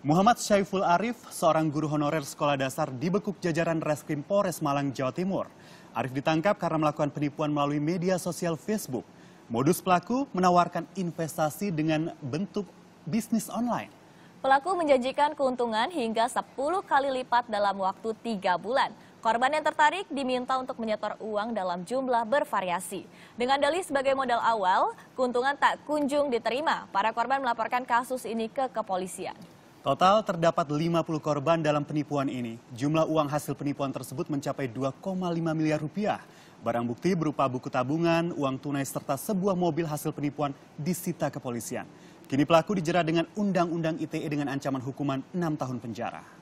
Muhammad Syaiful Arif, seorang guru honorer sekolah dasar dibekuk jajaran Reskrim Polres Malang, Jawa Timur. Arif ditangkap karena melakukan penipuan melalui media sosial Facebook. Modus pelaku menawarkan investasi dengan bentuk bisnis online. Pelaku menjanjikan keuntungan hingga 10 kali lipat dalam waktu 3 bulan. Korban yang tertarik diminta untuk menyetor uang dalam jumlah bervariasi. Dengan dalih sebagai modal awal, keuntungan tak kunjung diterima. Para korban melaporkan kasus ini ke kepolisian. Total terdapat 50 korban dalam penipuan ini. Jumlah uang hasil penipuan tersebut mencapai 2,5 miliar rupiah. Barang bukti berupa buku tabungan, uang tunai serta sebuah mobil hasil penipuan disita kepolisian. Kini pelaku dijerat dengan Undang-Undang ITE dengan ancaman hukuman 6 tahun penjara.